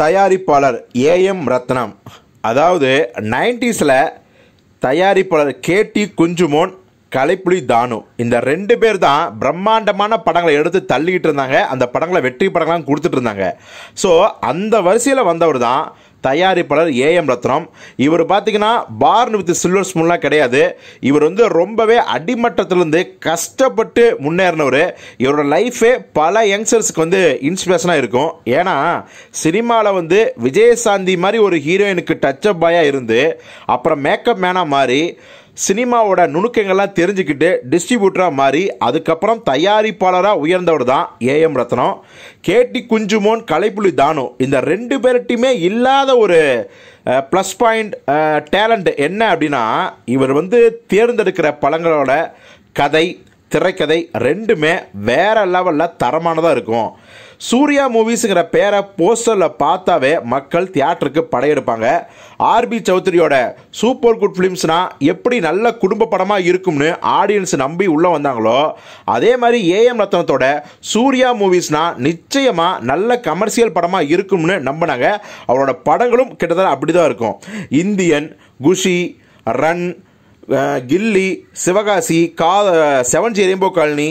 தயாரிப்பாளர் ஏஎம் ரத்னம் அதாவது நைன்டிஸில் தயாரிப்பாளர் கேடி குஞ்சுமோன் கலைப்புலி தானு இந்த ரெண்டு பேர் தான் பிரம்மாண்டமான படங்களை எடுத்து தள்ளிக்கிட்டு இருந்தாங்க அந்த படங்களை வெற்றி படங்களாம் கொடுத்துட்டு இருந்தாங்க ஸோ அந்த வரிசையில் வந்தவர் தான் தயாரிப்பாளர் ஏஎம் ரத்னம் இவர் பார்த்தீங்கன்னா பார்ன் வித் சில்வர் ஸ்பூன்லாம் கிடையாது இவர் வந்து ரொம்பவே அடிமட்டத்திலேருந்து கஷ்டப்பட்டு முன்னேறினவர் இவரோட லைஃபே பல யங்ஸ்டர்ஸுக்கு வந்து இன்ஸ்பிரேஷனாக இருக்கும் ஏன்னா சினிமாவில் வந்து விஜயசாந்தி மாதிரி ஒரு ஹீரோயினுக்கு டச்சப் பாயாக இருந்து அப்புறம் மேக்கப் மேனாக மாதிரி சினிமாவோட நுணுக்கங்கள்லாம் தெரிஞ்சுக்கிட்டு டிஸ்ட்ரிபியூட்டராக மாறி அதுக்கப்புறம் தயாரிப்பாளராக உயர்ந்தவர் தான் ஏஎம் ரத்னம் கேட்டி குஞ்சுமோன் கலைப்புலி தானு இந்த ரெண்டு பேர்ட்டையுமே இல்லாத ஒரு ப்ளஸ் பாயிண்ட் டேலண்ட் என்ன அப்படின்னா இவர் வந்து தேர்ந்தெடுக்கிற பழங்களோட கதை திரைக்கதை ரெண்டுமே வேற லெவலில் தரமானதாக இருக்கும் சூர்யா மூவிஸுங்கிற பேரை போஸ்டரில் பார்த்தாவே மக்கள் தியேட்டருக்கு படையெடுப்பாங்க ஆர்பி சௌத்ரியோட சூப்பர் குட் ஃபிலிம்ஸ்னால் எப்படி நல்ல குடும்ப படமாக இருக்கும்னு ஆடியன்ஸ் நம்பி உள்ளே வந்தாங்களோ அதே மாதிரி ஏஎம் ரத்னத்தோட சூர்யா மூவிஸ்னால் நிச்சயமாக நல்ல கமர்ஷியல் படமாக இருக்கும்னு நம்பினாங்க அவரோட படங்களும் கிட்டத்தட்ட அப்படி தான் இருக்கும் இந்தியன் குஷி ரன் கில்லி சிவகாசி கா செவன்ஜி ரெயின்போ காலனி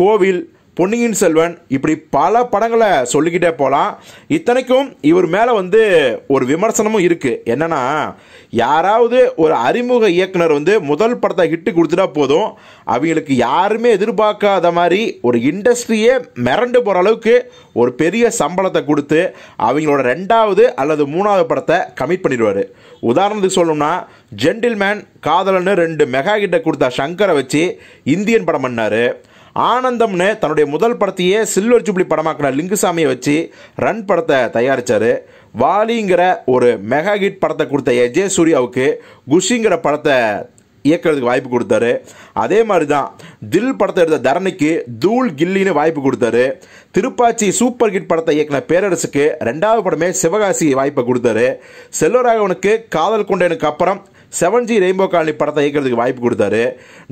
கோவில் பொன்னியின் செல்வன் இப்படி பல படங்களை சொல்லிக்கிட்டே போகலாம் இத்தனைக்கும் இவர் மேலே வந்து ஒரு விமர்சனமும் இருக்குது என்னென்னா யாராவது ஒரு அறிமுக இயக்குனர் வந்து முதல் படத்தை ஹிட்டு கொடுத்துட்டா போதும் அவங்களுக்கு யாருமே எதிர்பார்க்காத மாதிரி ஒரு இண்டஸ்ட்ரியே மிரண்டு போகிற அளவுக்கு ஒரு பெரிய சம்பளத்தை கொடுத்து அவங்களோட ரெண்டாவது அல்லது மூணாவது படத்தை கமிட் பண்ணிடுவார் உதாரணத்துக்கு சொல்லணும்னா ஜென்டில்மேன் காதலன்னு ரெண்டு மெகா கிட்ட கொடுத்த சங்கரை வச்சு இந்தியன் படம் பண்ணார் ஆனந்தம்னு தன்னுடைய முதல் படத்தையே சில்வர் ஜூப்ளி படமாக்கின லிங்குசாமியை வச்சு ரன் படத்தை தயாரித்தார் வாலிங்கிற ஒரு மெகா ஹிட் படத்தை கொடுத்த எஜே சூர்யாவுக்கு குஷிங்கிற படத்தை இயக்கிறதுக்கு வாய்ப்பு கொடுத்தாரு அதே மாதிரி தான் தில் படத்தை எடுத்த தரணிக்கு தூள் கில்லின்னு வாய்ப்பு கொடுத்தாரு திருப்பாச்சி சூப்பர் ஹிட் படத்தை இயக்கின பேரரசுக்கு ரெண்டாவது படமே சிவகாசி வாய்ப்பை கொடுத்தாரு செல்வராகவனுக்கு காதல் கொண்டனுக்கு அப்புறம் செவன் ஜி ரெயின்போ காலனி படத்தை இயக்கிறதுக்கு வாய்ப்பு கொடுத்தாரு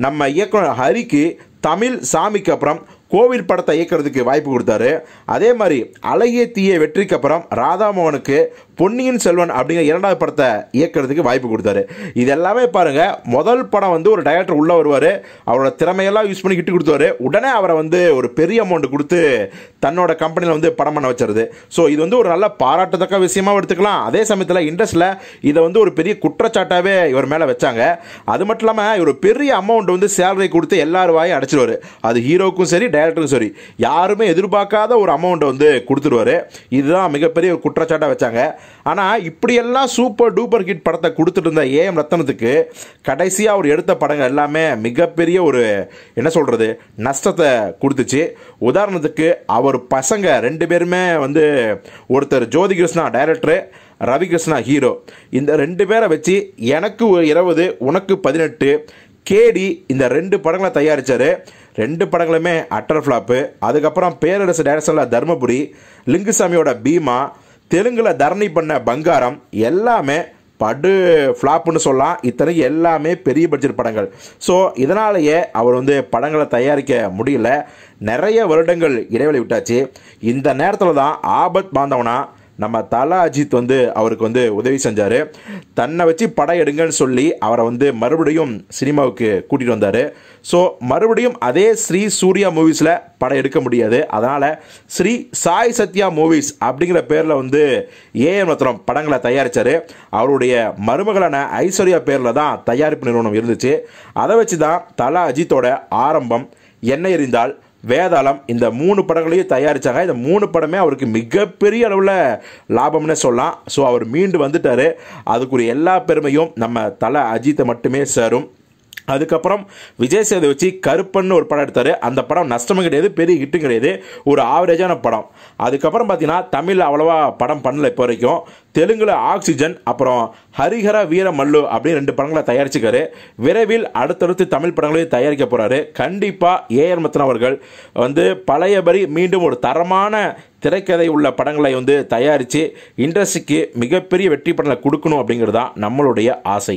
நம்ம இயக்குனர் ஹரிக்கு தமிழ் சாமிக்கு அப்புறம் கோவில் படத்தை இயக்கிறதுக்கு வாய்ப்பு கொடுத்தாரு அதே மாதிரி அழகிய தீய வெற்றிக்கு அப்புறம் ராதாமோகனுக்கு பொன்னியின் செல்வன் அப்படிங்கிற இரண்டாவது படத்தை இயக்கிறதுக்கு வாய்ப்பு கொடுத்தாரு இது எல்லாமே பாருங்க முதல் படம் வந்து ஒரு டைரக்டர் உள்ளே வருவார் அவரோட திறமையெல்லாம் யூஸ் பண்ணி கிட்டு கொடுத்தாரு உடனே அவரை வந்து ஒரு பெரிய அமௌண்ட் கொடுத்து தன்னோட கம்பெனியில் வந்து படம் பண்ண வச்சுருது ஸோ இது வந்து ஒரு நல்ல பாராட்டத்தக்க விஷயமாக எடுத்துக்கலாம் அதே சமயத்தில் இண்டஸ்ட்ரியில் இதை வந்து ஒரு பெரிய குற்றச்சாட்டாகவே இவர் மேலே வச்சாங்க அது மட்டும் இல்லாமல் இவர் பெரிய அமௌண்ட் வந்து சேலரி கொடுத்து எல்லாரும் வாயும் அடைச்சிடுவார் அது ஹீரோக்கும் சரி டைரக்டருக்கும் சரி யாருமே எதிர்பார்க்காத ஒரு அமௌண்ட்டை வந்து கொடுத்துருவாரு இதுதான் மிகப்பெரிய ஒரு குற்றச்சாட்டாக வச்சாங்க ஆனால் இப்படியெல்லாம் சூப்பர் டூப்பர் ஹிட் படத்தை கொடுத்துட்டு இருந்த ஏஎம் ரத்தனத்துக்கு கடைசியாக அவர் எடுத்த படங்கள் எல்லாமே மிகப்பெரிய ஒரு என்ன சொல்கிறது நஷ்டத்தை கொடுத்துச்சு உதாரணத்துக்கு அவர் பசங்க ரெண்டு பேருமே வந்து ஒருத்தர் ஜோதி கிருஷ்ணா டைரக்டரு ரவிகிருஷ்ணா ஹீரோ இந்த ரெண்டு பேரை வச்சு எனக்கு இருபது உனக்கு பதினெட்டு கேடி இந்த ரெண்டு படங்களை தயாரித்தார் ரெண்டு படங்களுமே அட்டர் ஃப்ளாப்பு அதுக்கப்புறம் பேரரசு டைரக்ஷனில் தர்மபுரி லிங்குசாமியோட பீமா தெலுங்கில் தரணி பண்ண பங்காரம் எல்லாமே படு ஃப்ளாப்புன்னு சொல்லலாம் இத்தனை எல்லாமே பெரிய பட்ஜெட் படங்கள் ஸோ இதனாலேயே அவர் வந்து படங்களை தயாரிக்க முடியல நிறைய வருடங்கள் இடைவெளி விட்டாச்சு இந்த நேரத்தில் தான் ஆபத் பாந்தவனா நம்ம தலா அஜித் வந்து அவருக்கு வந்து உதவி செஞ்சார் தன்னை வச்சு படம் எடுங்கன்னு சொல்லி அவரை வந்து மறுபடியும் சினிமாவுக்கு கூட்டிகிட்டு வந்தார் ஸோ மறுபடியும் அதே ஸ்ரீ சூர்யா மூவிஸில் படம் எடுக்க முடியாது அதனால் ஸ்ரீ சாய் சத்யா மூவிஸ் அப்படிங்கிற பேரில் வந்து ஏஎம் ரத்னம் படங்களை தயாரித்தார் அவருடைய மருமகளான ஐஸ்வர்யா பேரில் தான் தயாரிப்பு நிறுவனம் இருந்துச்சு அதை வச்சு தான் தலா அஜித்தோட ஆரம்பம் என்ன எறிந்தால் வேதாளம் இந்த மூணு படங்களையும் தயாரித்தாங்க இந்த மூணு படமே அவருக்கு மிகப்பெரிய அளவில் லாபம்னு சொல்லலாம் ஸோ அவர் மீண்டு வந்துட்டார் அதுக்குரிய எல்லா பெருமையும் நம்ம தலை அஜித்தை மட்டுமே சேரும் அதுக்கப்புறம் விஜய் சேது வச்சு கருப்பன்னு ஒரு படம் எடுத்தார் அந்த படம் நஷ்டமும் கிடையாது பெரிய ஹிட்டும் கிடையாது ஒரு ஆவரேஜான படம் அதுக்கப்புறம் பார்த்தீங்கன்னா தமிழ் அவ்வளோவா படம் பண்ணல இப்போ வரைக்கும் தெலுங்கில் ஆக்சிஜன் அப்புறம் ஹரிஹர வீரமல்லு அப்படின்னு ரெண்டு படங்களை தயாரிச்சுக்காரு விரைவில் அடுத்தடுத்து தமிழ் படங்களையும் தயாரிக்க போகிறாரு கண்டிப்பாக ஏஆர் மத்தன் அவர்கள் வந்து பழையபடி மீண்டும் ஒரு தரமான திரைக்கதை உள்ள படங்களை வந்து தயாரித்து இண்டஸ்ட்ரிக்கு மிகப்பெரிய வெற்றி படங்களை கொடுக்கணும் அப்படிங்கிறது தான் நம்மளுடைய ஆசை